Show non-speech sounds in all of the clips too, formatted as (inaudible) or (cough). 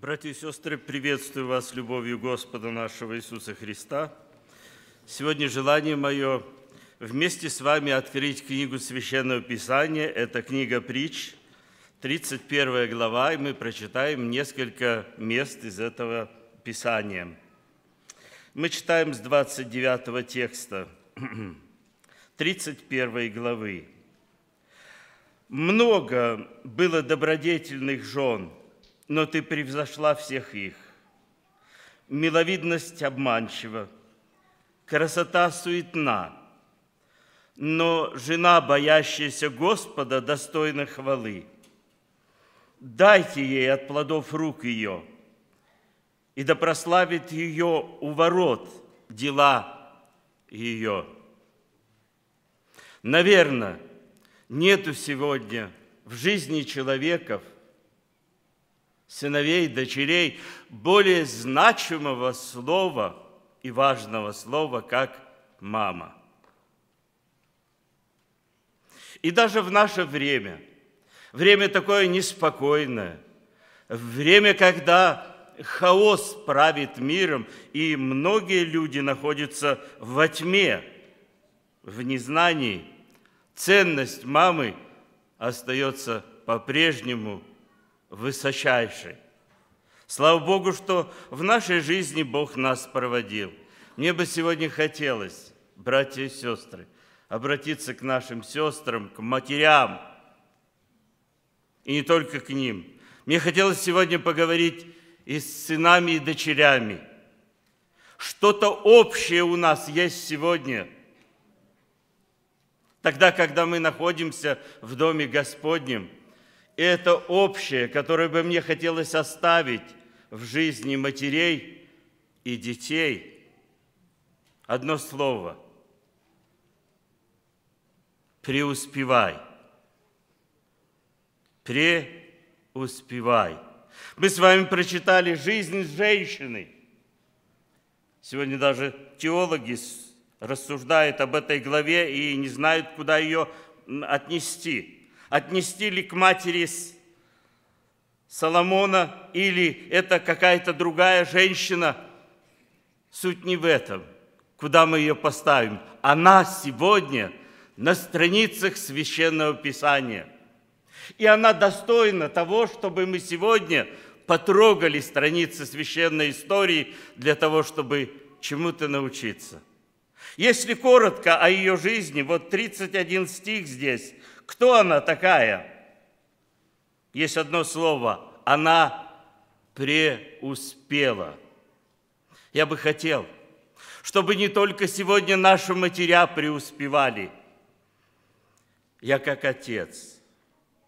Братья и сестры, приветствую вас любовью Господа нашего Иисуса Христа. Сегодня желание мое вместе с вами открыть книгу Священного Писания. Это книга притч, 31 глава, и мы прочитаем несколько мест из этого Писания. Мы читаем с 29 текста 31 (clears throat) главы. «Много было добродетельных жен – но ты превзошла всех их. Миловидность обманчива, красота суетна, но жена, боящаяся Господа, достойна хвалы. Дайте ей от плодов рук ее, и да прославит ее у ворот дела ее. Наверное, нету сегодня в жизни человеков – сыновей, дочерей более значимого слова и важного слова, как мама. И даже в наше время, время такое неспокойное, время, когда хаос правит миром, и многие люди находятся во тьме, в незнании, ценность мамы остается по-прежнему – высочайший. Слава Богу, что в нашей жизни Бог нас проводил. Мне бы сегодня хотелось, братья и сестры, обратиться к нашим сестрам, к матерям, и не только к ним. Мне хотелось сегодня поговорить и с сынами, и дочерями. Что-то общее у нас есть сегодня, тогда, когда мы находимся в Доме Господнем – и это общее, которое бы мне хотелось оставить в жизни матерей и детей. Одно слово. Преуспевай. Преуспевай. Мы с вами прочитали «Жизнь женщины». Сегодня даже теологи рассуждают об этой главе и не знают, куда ее отнести отнестили к матери Соломона или это какая-то другая женщина. Суть не в этом, куда мы ее поставим. Она сегодня на страницах Священного Писания. И она достойна того, чтобы мы сегодня потрогали страницы священной истории для того, чтобы чему-то научиться. Если коротко о ее жизни, вот 31 стих здесь, кто она такая? Есть одно слово. Она преуспела. Я бы хотел, чтобы не только сегодня наши матеря преуспевали. Я как отец,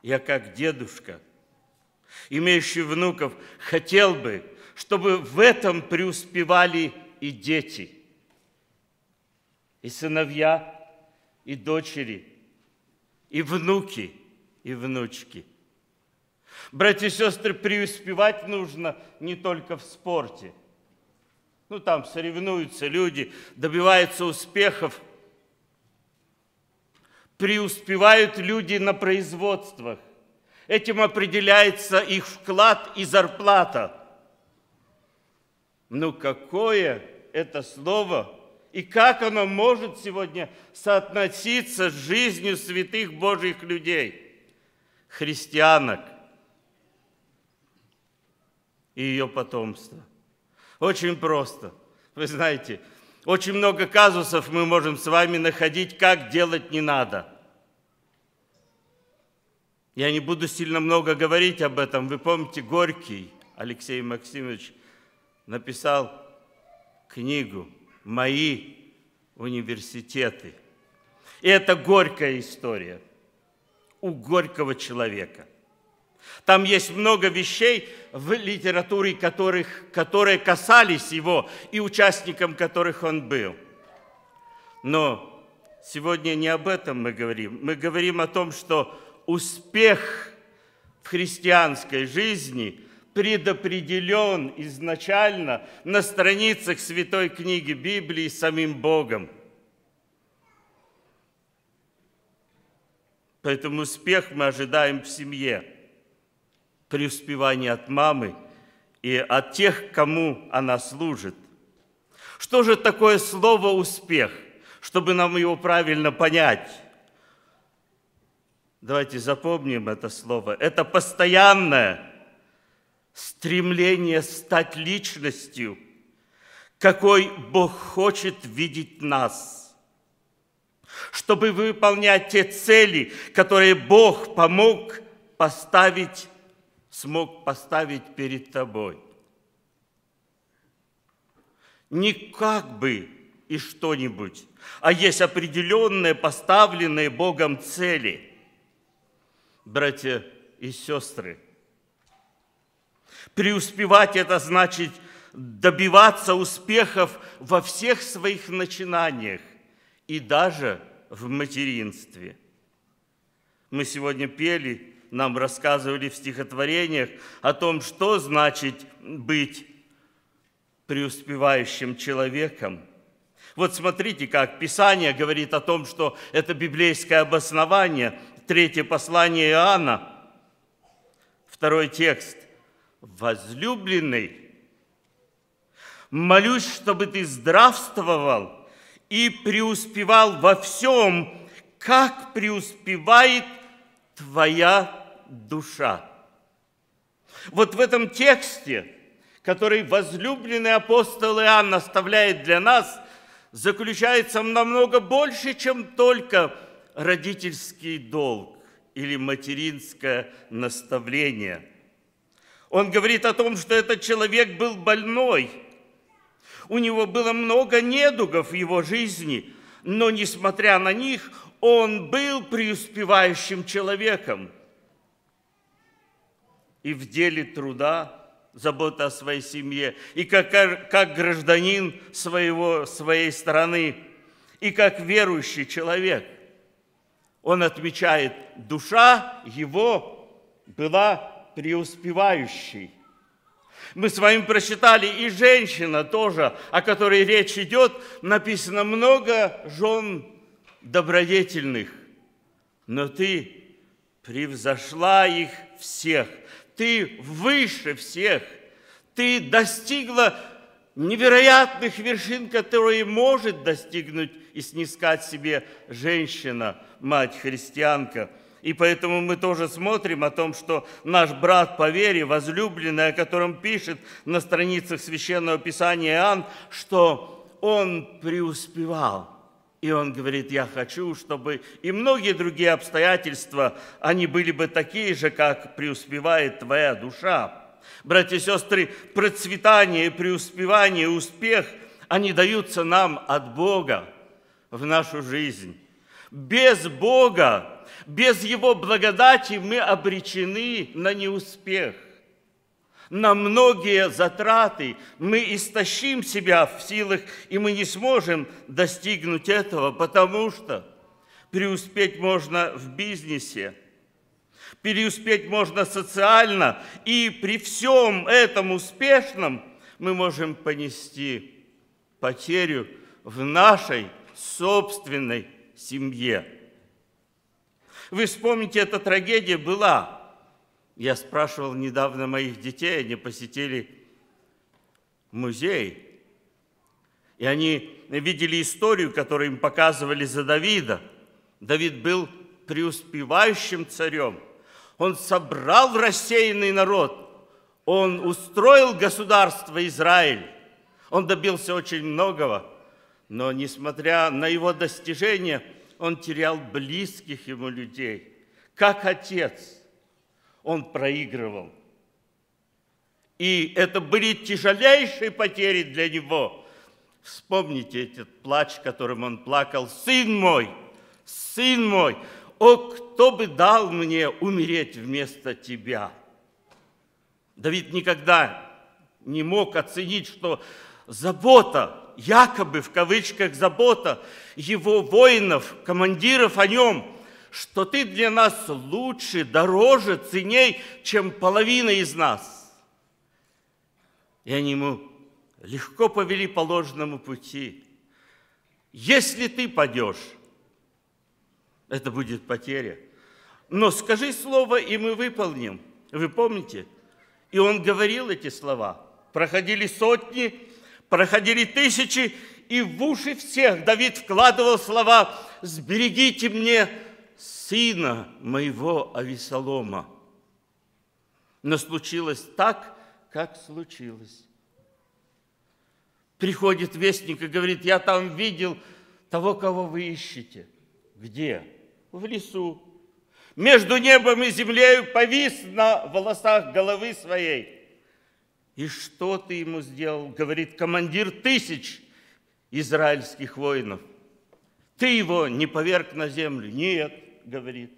я как дедушка, имеющий внуков, хотел бы, чтобы в этом преуспевали и дети, и сыновья, и дочери – и внуки, и внучки. Братья и сестры, преуспевать нужно не только в спорте. Ну, там соревнуются люди, добиваются успехов. Преуспевают люди на производствах. Этим определяется их вклад и зарплата. Ну, какое это слово – и как оно может сегодня соотноситься с жизнью святых Божьих людей, христианок и ее потомства. Очень просто. Вы знаете, очень много казусов мы можем с вами находить, как делать не надо. Я не буду сильно много говорить об этом. Вы помните, Горький Алексей Максимович написал книгу – мои университеты. И это горькая история у горького человека. Там есть много вещей в литературе, которых, которые касались его и участником которых он был. Но сегодня не об этом мы говорим. Мы говорим о том, что успех в христианской жизни – предопределен изначально на страницах Святой книги Библии самим Богом. Поэтому успех мы ожидаем в семье, преуспевание от мамы и от тех, кому она служит. Что же такое слово «успех», чтобы нам его правильно понять? Давайте запомним это слово. Это постоянное – стремление стать личностью, какой Бог хочет видеть нас, чтобы выполнять те цели, которые Бог помог поставить, смог поставить перед тобой. Не как бы и что-нибудь, а есть определенные поставленные Богом цели. Братья и сестры – Преуспевать – это значит добиваться успехов во всех своих начинаниях и даже в материнстве. Мы сегодня пели, нам рассказывали в стихотворениях о том, что значит быть преуспевающим человеком. Вот смотрите, как Писание говорит о том, что это библейское обоснование, третье послание Иоанна, второй текст возлюбленный, молюсь, чтобы ты здравствовал и преуспевал во всем, как преуспевает твоя душа. Вот в этом тексте, который возлюбленный апостол Иоанн оставляет для нас, заключается намного больше, чем только родительский долг или материнское наставление – он говорит о том, что этот человек был больной. У него было много недугов в его жизни, но несмотря на них, он был преуспевающим человеком. И в деле труда забота о своей семье, и как, как гражданин своего, своей страны, и как верующий человек. Он отмечает, душа его была преуспевающий. Мы с вами прочитали, и женщина тоже, о которой речь идет, написано много жен добродетельных, но ты превзошла их всех, ты выше всех, ты достигла невероятных вершин, которые может достигнуть и снискать себе женщина, мать христианка – и поэтому мы тоже смотрим о том, что наш брат по вере, возлюбленный, о котором пишет на страницах Священного Писания Иоанн, что он преуспевал. И он говорит, я хочу, чтобы и многие другие обстоятельства, они были бы такие же, как преуспевает твоя душа. Братья и сестры, процветание, преуспевание, успех, они даются нам от Бога в нашу жизнь. Без Бога без Его благодати мы обречены на неуспех. На многие затраты мы истощим себя в силах, и мы не сможем достигнуть этого, потому что преуспеть можно в бизнесе, переуспеть можно социально, и при всем этом успешном мы можем понести потерю в нашей собственной семье. Вы вспомните, эта трагедия была. Я спрашивал недавно моих детей, они посетили музей. И они видели историю, которую им показывали за Давида. Давид был преуспевающим царем. Он собрал рассеянный народ. Он устроил государство Израиль. Он добился очень многого. Но несмотря на его достижения, он терял близких ему людей. Как отец он проигрывал. И это были тяжелейшие потери для него. Вспомните этот плач, которым он плакал. «Сын мой! Сын мой! О, кто бы дал мне умереть вместо тебя!» Давид никогда не мог оценить, что забота якобы в кавычках забота его воинов, командиров о нем, что ты для нас лучше, дороже, ценней, чем половина из нас. И они ему легко повели по ложному пути. Если ты падешь, это будет потеря. Но скажи слово, и мы выполним. Вы помните? И он говорил эти слова. Проходили сотни, Проходили тысячи, и в уши всех Давид вкладывал слова «Сберегите мне сына моего Авесолома». Но случилось так, как случилось. Приходит вестник и говорит, я там видел того, кого вы ищете. Где? В лесу. Между небом и землею повис на волосах головы своей – и что ты ему сделал? Говорит командир тысяч израильских воинов. Ты его не поверг на землю? Нет, говорит.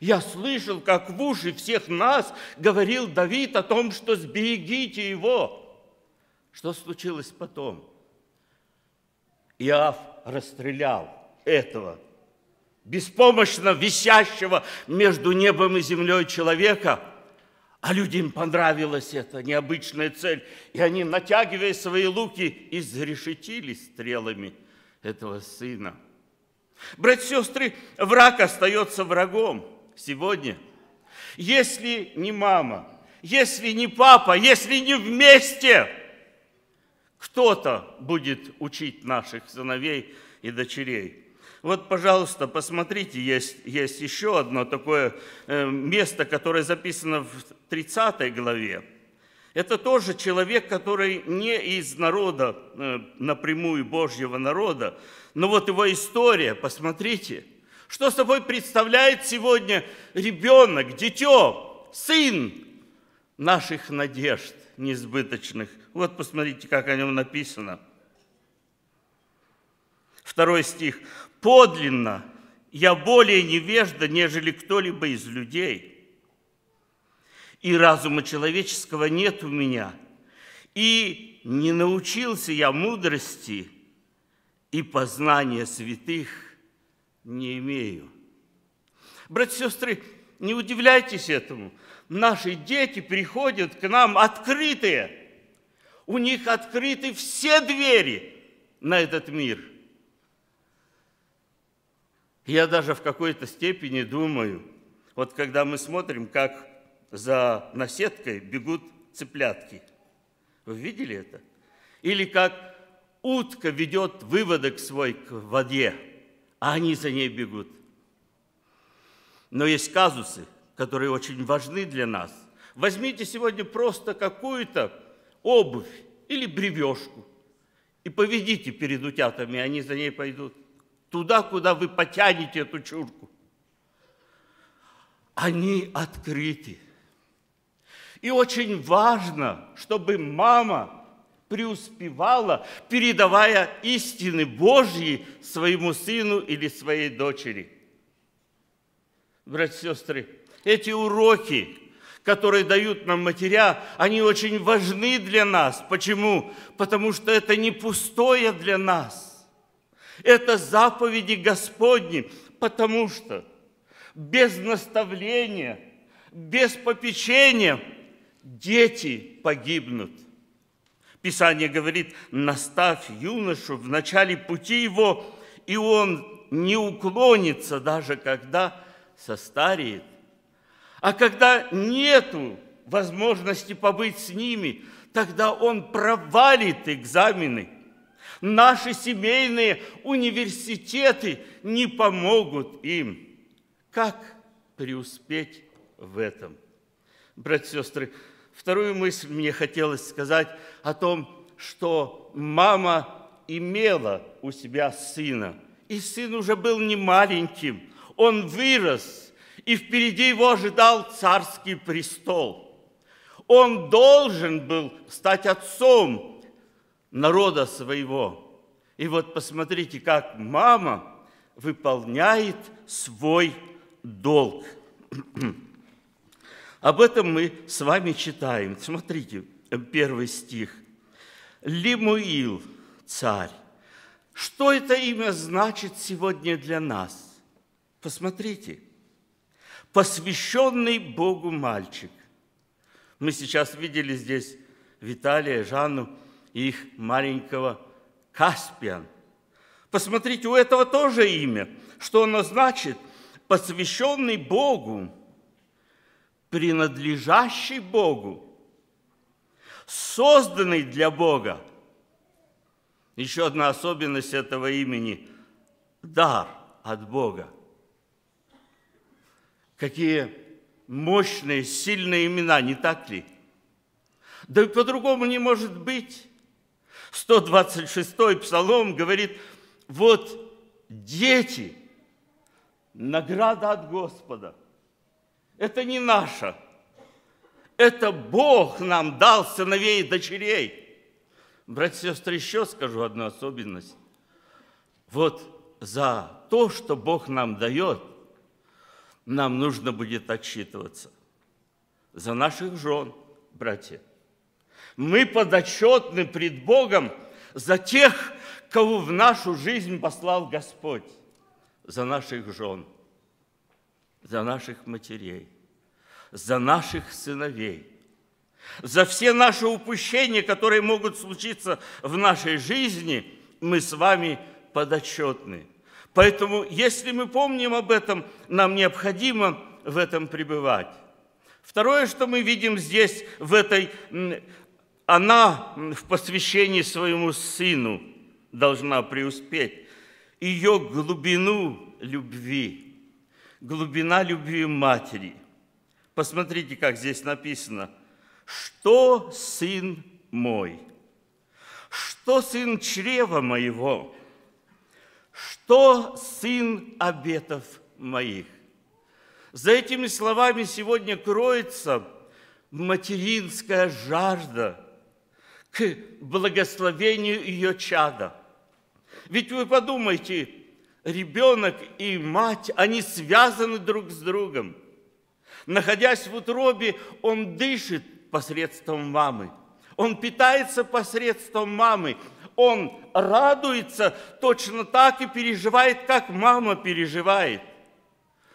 Я слышал, как в уши всех нас говорил Давид о том, что сберегите его. Что случилось потом? Иав расстрелял этого беспомощно висящего между небом и землей человека – а людям понравилась эта необычная цель, и они, натягивая свои луки, изрешетили стрелами этого сына. Братья и сестры, враг остается врагом сегодня. Если не мама, если не папа, если не вместе, кто-то будет учить наших сыновей и дочерей – вот, пожалуйста, посмотрите, есть, есть еще одно такое э, место, которое записано в 30 главе. Это тоже человек, который не из народа, э, напрямую Божьего народа, но вот его история, посмотрите, что собой представляет сегодня ребенок, дитё, сын наших надежд несбыточных. Вот посмотрите, как о нем написано. Второй стих подлинно я более невежда, нежели кто-либо из людей. И разума человеческого нет у меня, и не научился я мудрости, и познания святых не имею. Братья и сестры, не удивляйтесь этому. Наши дети приходят к нам открытые. У них открыты все двери на этот мир – я даже в какой-то степени думаю, вот когда мы смотрим, как за наседкой бегут цыплятки. Вы видели это? Или как утка ведет выводок свой к воде, а они за ней бегут. Но есть казусы, которые очень важны для нас. Возьмите сегодня просто какую-то обувь или бревешку и поведите перед утятами, они за ней пойдут туда, куда вы потянете эту чурку. Они открыты. И очень важно, чтобы мама преуспевала, передавая истины Божьи своему сыну или своей дочери. Братья и сестры, эти уроки, которые дают нам матеря, они очень важны для нас. Почему? Потому что это не пустое для нас. Это заповеди Господни, потому что без наставления, без попечения дети погибнут. Писание говорит, наставь юношу в начале пути его, и он не уклонится, даже когда состареет. А когда нету возможности побыть с ними, тогда он провалит экзамены – Наши семейные университеты не помогут им. Как преуспеть в этом? Братья и сестры, вторую мысль мне хотелось сказать о том, что мама имела у себя сына. И сын уже был не маленьким, он вырос, и впереди его ожидал царский престол. Он должен был стать отцом народа своего. И вот посмотрите, как мама выполняет свой долг. (clears throat) Об этом мы с вами читаем. Смотрите, первый стих. Лимуил, царь. Что это имя значит сегодня для нас? Посмотрите. Посвященный Богу мальчик. Мы сейчас видели здесь Виталия, Жанну – их маленького Каспиан. Посмотрите, у этого тоже имя. Что оно значит? Посвященный Богу, принадлежащий Богу, созданный для Бога. Еще одна особенность этого имени – дар от Бога. Какие мощные, сильные имена, не так ли? Да и по-другому не может быть. 126 псалом говорит, вот дети, награда от Господа. Это не наша. Это Бог нам дал сыновей и дочерей. Братья и сестры, еще скажу одну особенность. Вот за то, что Бог нам дает, нам нужно будет отчитываться. За наших жен, братья – мы подотчетны пред Богом за тех, кого в нашу жизнь послал Господь, за наших жен, за наших матерей, за наших сыновей, за все наши упущения, которые могут случиться в нашей жизни, мы с вами подотчетны. Поэтому, если мы помним об этом, нам необходимо в этом пребывать. Второе, что мы видим здесь, в этой она в посвящении своему сыну должна преуспеть. Ее глубину любви, глубина любви матери. Посмотрите, как здесь написано. «Что сын мой? Что сын чрева моего? Что сын обетов моих?» За этими словами сегодня кроется материнская жажда – к благословению ее чада. Ведь вы подумайте, ребенок и мать, они связаны друг с другом. Находясь в утробе, он дышит посредством мамы, он питается посредством мамы, он радуется точно так и переживает, как мама переживает.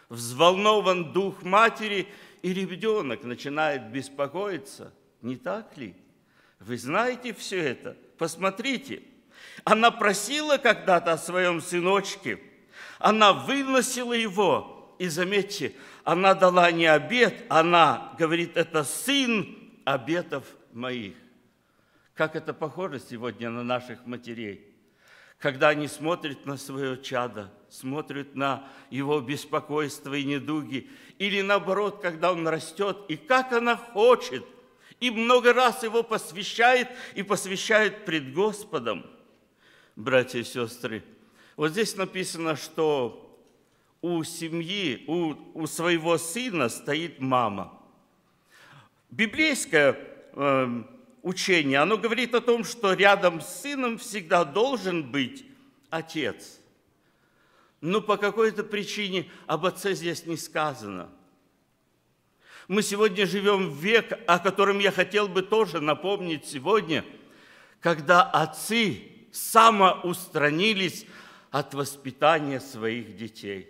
Взволнован дух матери, и ребенок начинает беспокоиться, не так ли? Вы знаете все это? Посмотрите. Она просила когда-то о своем сыночке. Она выносила его. И заметьте, она дала не обед, она говорит, это сын обетов моих. Как это похоже сегодня на наших матерей – когда они смотрят на свое чадо, смотрят на его беспокойство и недуги, или наоборот, когда он растет, и как она хочет – и много раз его посвящает и посвящает пред Господом. Братья и сестры, вот здесь написано, что у семьи, у, у своего сына стоит мама. Библейское э, учение, оно говорит о том, что рядом с сыном всегда должен быть отец. Но по какой-то причине об отце здесь не сказано – мы сегодня живем в век, о котором я хотел бы тоже напомнить сегодня, когда отцы самоустранились от воспитания своих детей.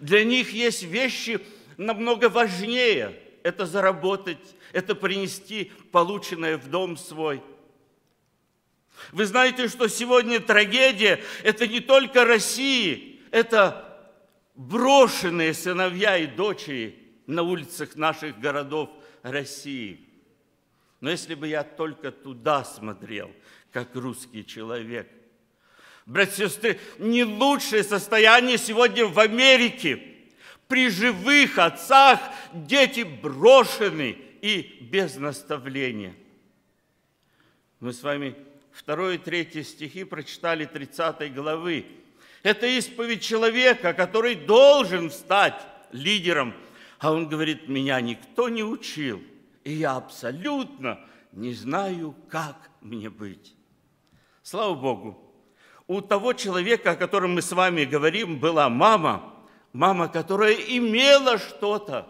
Для них есть вещи намного важнее. Это заработать, это принести полученное в дом свой – вы знаете, что сегодня трагедия – это не только России, это брошенные сыновья и дочери, на улицах наших городов России. Но если бы я только туда смотрел, как русский человек. Братья и сестры, не лучшее состояние сегодня в Америке. При живых отцах дети брошены и без наставления. Мы с вами 2 и 3 стихи прочитали 30 главы. Это исповедь человека, который должен стать лидером – а он говорит, меня никто не учил, и я абсолютно не знаю, как мне быть. Слава Богу, у того человека, о котором мы с вами говорим, была мама, мама, которая имела что-то.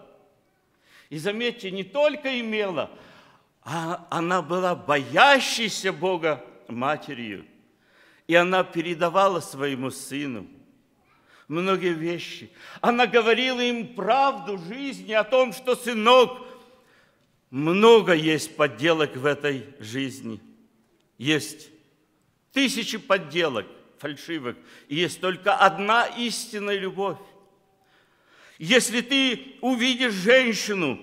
И заметьте, не только имела, а она была боящейся Бога матерью. И она передавала своему сыну – многие вещи. Она говорила им правду жизни о том, что, сынок, много есть подделок в этой жизни. Есть тысячи подделок фальшивых, и есть только одна истинная любовь. Если ты увидишь женщину,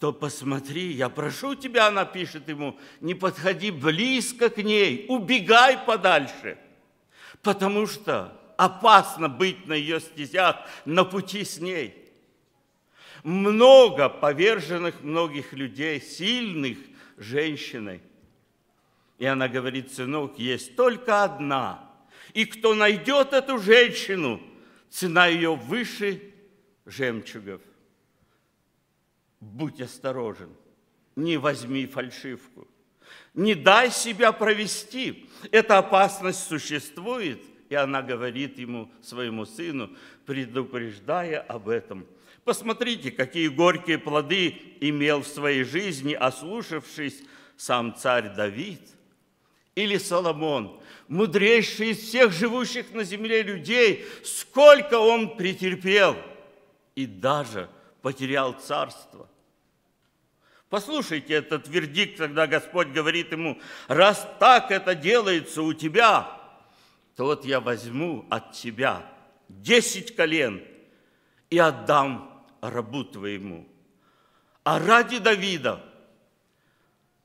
то посмотри, я прошу тебя, она пишет ему, не подходи близко к ней, убегай подальше, потому что опасно быть на ее стезях, на пути с ней. Много поверженных многих людей, сильных женщиной. И она говорит, сынок, есть только одна. И кто найдет эту женщину, цена ее выше жемчугов. Будь осторожен, не возьми фальшивку. Не дай себя провести. Эта опасность существует – и она говорит ему, своему сыну, предупреждая об этом. Посмотрите, какие горькие плоды имел в своей жизни, ослушавшись сам царь Давид или Соломон, мудрейший из всех живущих на земле людей, сколько он претерпел и даже потерял царство. Послушайте этот вердикт, когда Господь говорит ему, раз так это делается у тебя – то вот я возьму от тебя десять колен и отдам рабу твоему. А ради Давида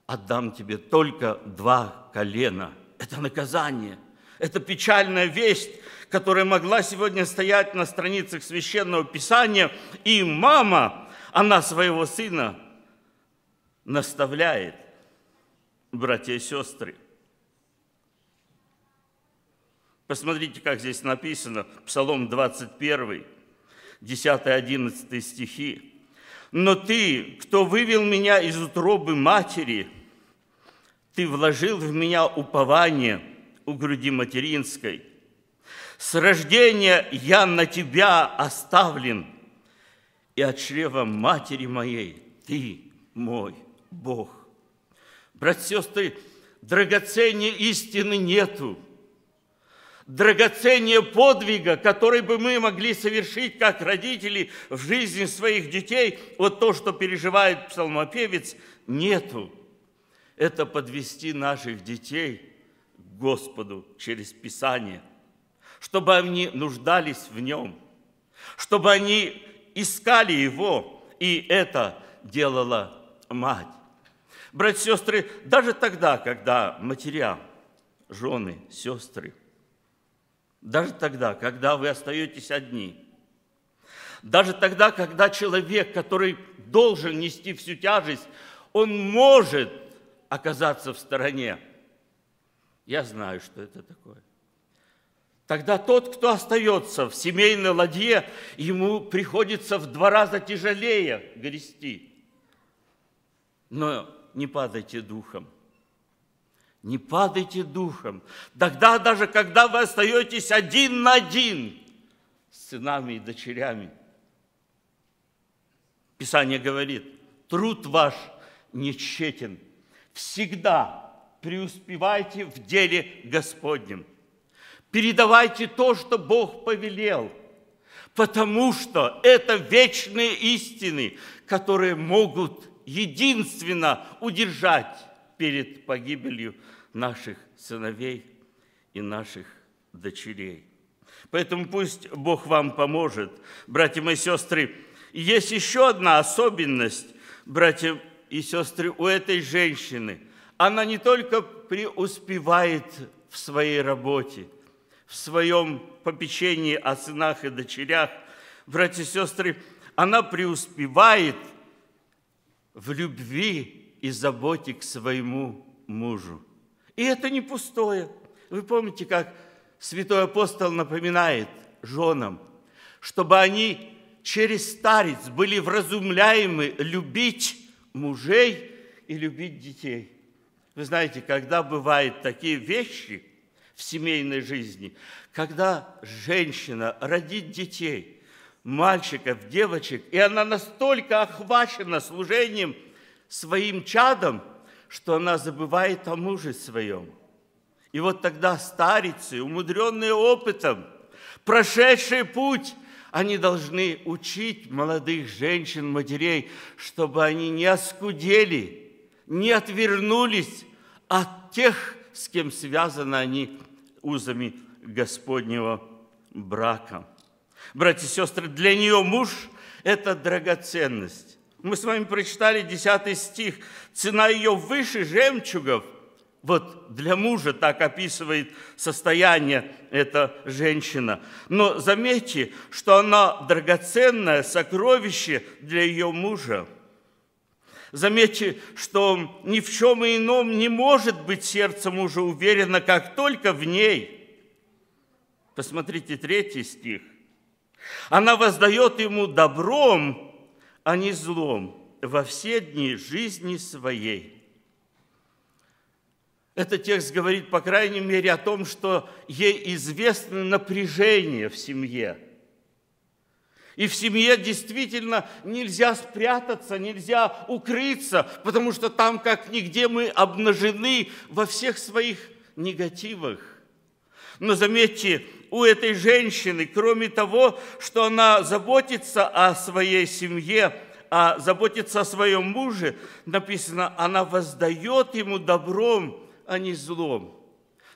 отдам тебе только два колена. Это наказание, это печальная весть, которая могла сегодня стоять на страницах Священного Писания. И мама, она своего сына наставляет, братья и сестры. Посмотрите, как здесь написано, Псалом 21, 10-11 стихи. «Но ты, кто вывел меня из утробы матери, ты вложил в меня упование у груди материнской. С рождения я на тебя оставлен, и от чрева матери моей ты мой Бог». Братья, сестры, драгоценней истины нету – драгоценнее подвига, который бы мы могли совершить как родители в жизни своих детей, вот то, что переживает псалмопевец, нету. Это подвести наших детей к Господу через Писание, чтобы они нуждались в Нем, чтобы они искали Его, и это делала мать. Братья и сестры, даже тогда, когда матеря, жены, сестры – даже тогда, когда вы остаетесь одни. Даже тогда, когда человек, который должен нести всю тяжесть, он может оказаться в стороне. Я знаю, что это такое. Тогда тот, кто остается в семейной ладье, ему приходится в два раза тяжелее грести. Но не падайте духом – не падайте духом. Тогда даже, когда вы остаетесь один на один с сынами и дочерями, Писание говорит, труд ваш нечетен. Всегда преуспевайте в деле Господнем. Передавайте то, что Бог повелел, потому что это вечные истины, которые могут единственно удержать перед погибелью – наших сыновей и наших дочерей. Поэтому пусть Бог вам поможет, братья и сестры. есть еще одна особенность, братья и сестры, у этой женщины. Она не только преуспевает в своей работе, в своем попечении о сынах и дочерях, братья и сестры, она преуспевает в любви и заботе к своему мужу. И это не пустое. Вы помните, как святой апостол напоминает женам, чтобы они через старец были вразумляемы любить мужей и любить детей. Вы знаете, когда бывают такие вещи в семейной жизни, когда женщина родит детей, мальчиков, девочек, и она настолько охвачена служением своим чадом – что она забывает о муже своем. И вот тогда старицы, умудренные опытом, прошедший путь, они должны учить молодых женщин, матерей, чтобы они не оскудели, не отвернулись от тех, с кем связаны они узами Господнего брака. Братья и сестры, для нее муж – это драгоценность. Мы с вами прочитали 10 стих. «Цена ее выше жемчугов». Вот для мужа так описывает состояние эта женщина. Но заметьте, что она драгоценное сокровище для ее мужа. Заметьте, что ни в чем ином не может быть сердце мужа уверено, как только в ней. Посмотрите третий стих. Она воздает ему добром, а не злом во все дни жизни своей. Этот текст говорит, по крайней мере, о том, что ей известно напряжение в семье. И в семье действительно нельзя спрятаться, нельзя укрыться, потому что там, как нигде, мы обнажены во всех своих негативах. Но заметьте, у этой женщины, кроме того, что она заботится о своей семье, а заботится о своем муже, написано, она воздает ему добром, а не злом.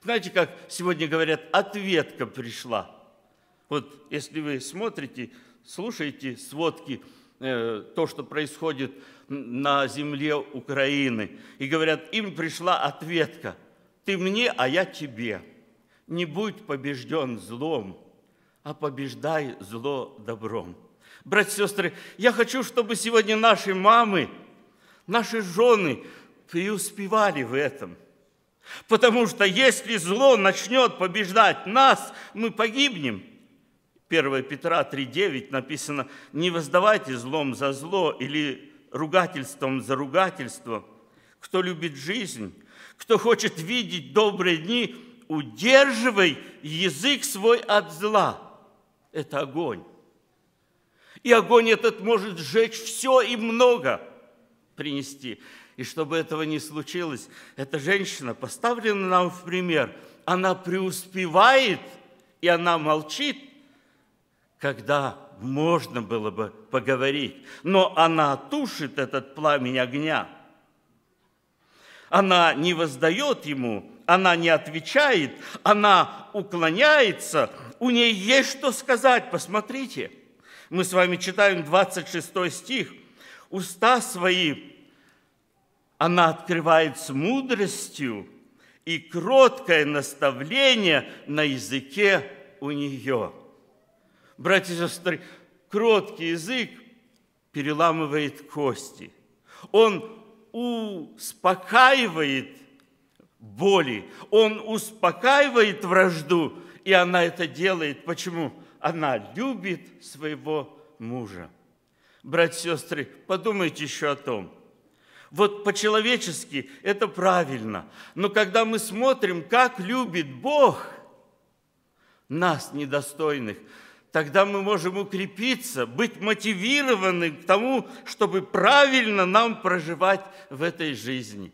Знаете, как сегодня говорят, ответка пришла. Вот если вы смотрите, слушаете сводки, э, то, что происходит на земле Украины, и говорят, им пришла ответка, ты мне, а я тебе. Не будь побежден злом, а побеждай зло добром. Братья и сестры, я хочу, чтобы сегодня наши мамы, наши жены преуспевали в этом. Потому что если зло начнет побеждать нас, мы погибнем. 1 Петра 3.9 написано, не воздавайте злом за зло или ругательством за ругательство. Кто любит жизнь, кто хочет видеть добрые дни – удерживай язык свой от зла. Это огонь. И огонь этот может сжечь все и много принести. И чтобы этого не случилось, эта женщина поставлена нам в пример. Она преуспевает, и она молчит, когда можно было бы поговорить. Но она тушит этот пламень огня. Она не воздает ему, она не отвечает, она уклоняется, у нее есть что сказать, посмотрите. Мы с вами читаем 26 стих. «Уста свои она открывает с мудростью, и кроткое наставление на языке у нее». Братья и сестры, кроткий язык переламывает кости. Он успокаивает – боли. Он успокаивает вражду, и она это делает. Почему? Она любит своего мужа. Братья и сестры, подумайте еще о том. Вот по-человечески это правильно. Но когда мы смотрим, как любит Бог нас, недостойных, тогда мы можем укрепиться, быть мотивированы к тому, чтобы правильно нам проживать в этой жизни.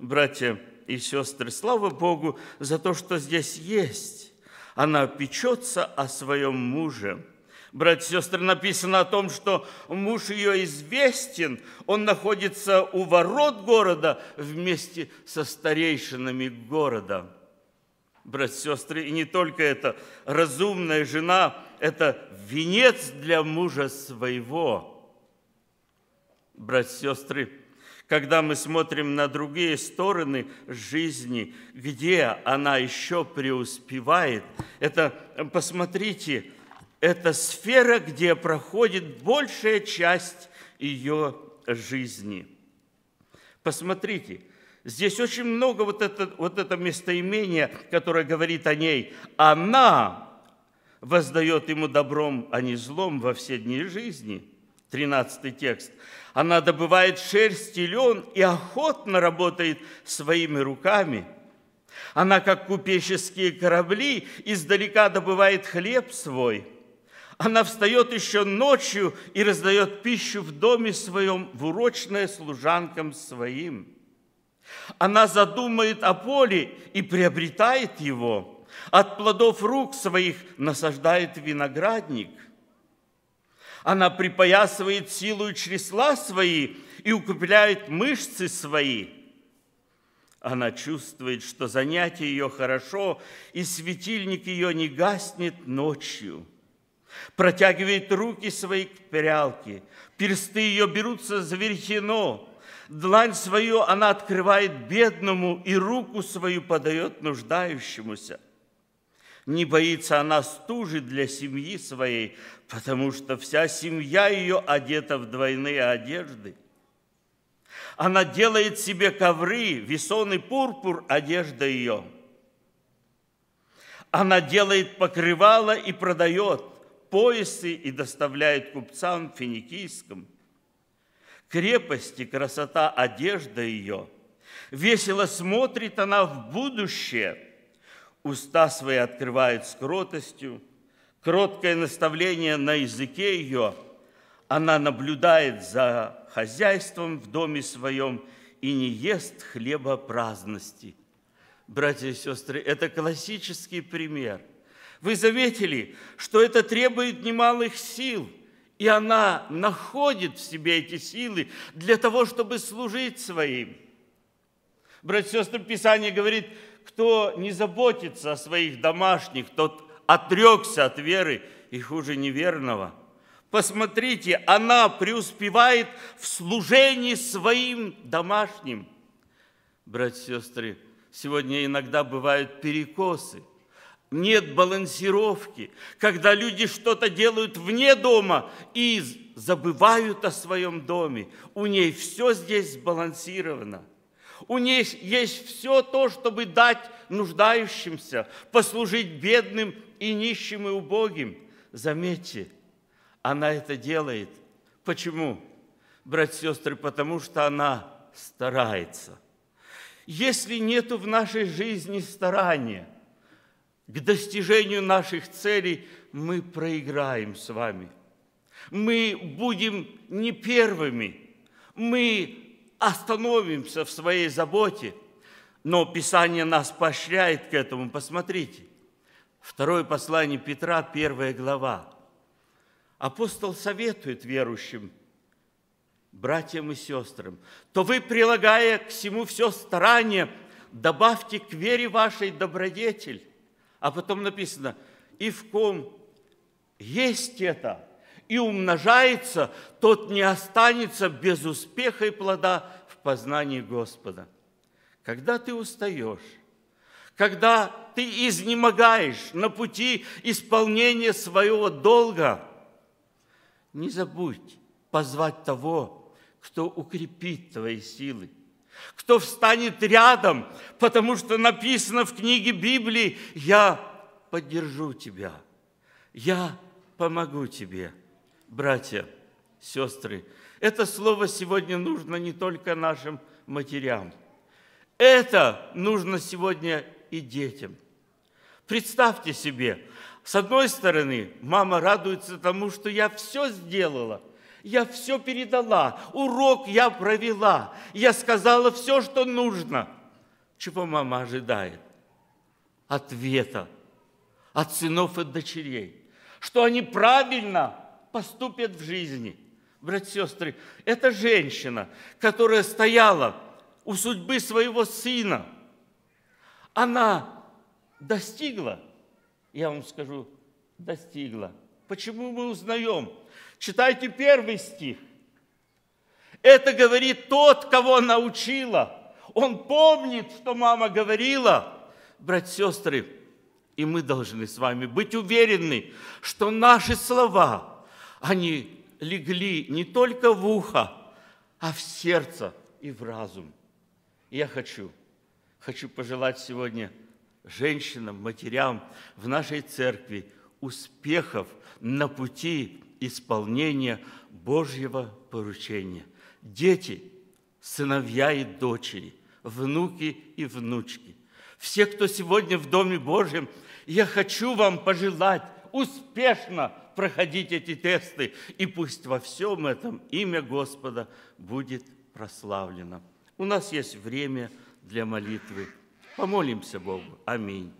Братья и сестры, слава Богу за то, что здесь есть. Она печется о своем муже. Братья и сестры, написано о том, что муж ее известен, он находится у ворот города вместе со старейшинами города. Братья и сестры, и не только это, разумная жена – это венец для мужа своего. Братья и сестры, когда мы смотрим на другие стороны жизни, где она еще преуспевает, это, э, посмотрите, это сфера, где проходит большая часть ее жизни. Посмотрите, здесь очень много вот это, вот это местоимение, которое говорит о ней. Она воздает ему добром, а не злом во все дни жизни – 13 текст. Она добывает шерсть и лен и охотно работает своими руками. Она, как купеческие корабли, издалека добывает хлеб свой. Она встает еще ночью и раздает пищу в доме своем, в урочное служанкам своим. Она задумает о поле и приобретает его. От плодов рук своих насаждает виноградник – она припоясывает силу и чресла свои и укрепляет мышцы свои. Она чувствует, что занятие ее хорошо, и светильник ее не гаснет ночью. Протягивает руки свои к прялке, персты ее берутся за верхино, длань свою она открывает бедному и руку свою подает нуждающемуся – не боится она стужи для семьи своей, потому что вся семья ее одета в двойные одежды. Она делает себе ковры, весон и пурпур – одежда ее. Она делает покрывало и продает поясы и доставляет купцам финикийским. Крепости, красота, одежда ее. Весело смотрит она в будущее – уста свои открывает с кротостью, кроткое наставление на языке ее, она наблюдает за хозяйством в доме своем и не ест хлеба праздности. Братья и сестры, это классический пример. Вы заметили, что это требует немалых сил, и она находит в себе эти силы для того, чтобы служить своим. Братья и сестры, Писание говорит – кто не заботится о своих домашних, тот отрекся от веры и хуже неверного. Посмотрите, она преуспевает в служении своим домашним. Братья и сестры, сегодня иногда бывают перекосы – нет балансировки, когда люди что-то делают вне дома и забывают о своем доме. У ней все здесь сбалансировано. У них есть все то, чтобы дать нуждающимся, послужить бедным и нищим и убогим. Заметьте, она это делает. Почему, братья и сестры? Потому что она старается. Если нету в нашей жизни старания к достижению наших целей, мы проиграем с вами. Мы будем не первыми, мы остановимся в своей заботе, но Писание нас поощряет к этому. Посмотрите, второе послание Петра, первая глава. Апостол советует верующим, братьям и сестрам, то вы, прилагая к всему все старание, добавьте к вере вашей добродетель. А потом написано, и в ком есть это – и умножается, тот не останется без успеха и плода в познании Господа. Когда ты устаешь, когда ты изнемогаешь на пути исполнения своего долга, не забудь позвать того, кто укрепит твои силы, кто встанет рядом, потому что написано в книге Библии «Я поддержу тебя, я помогу тебе» братья, сестры, это слово сегодня нужно не только нашим матерям. Это нужно сегодня и детям. Представьте себе, с одной стороны, мама радуется тому, что я все сделала, я все передала, урок я провела, я сказала все, что нужно. Чего мама ожидает? Ответа от сынов и дочерей, что они правильно – поступят в жизни. Братья и сестры, это женщина, которая стояла у судьбы своего сына. Она достигла, я вам скажу, достигла. Почему мы узнаем? Читайте первый стих. Это говорит тот, кого она учила. Он помнит, что мама говорила. Братья и сестры, и мы должны с вами быть уверены, что наши слова – они легли не только в ухо, а в сердце и в разум. я хочу, хочу пожелать сегодня женщинам, матерям в нашей церкви успехов на пути исполнения Божьего поручения. Дети, сыновья и дочери, внуки и внучки, все, кто сегодня в Доме Божьем, я хочу вам пожелать успешно проходить эти тесты, и пусть во всем этом имя Господа будет прославлено. У нас есть время для молитвы. Помолимся Богу. Аминь.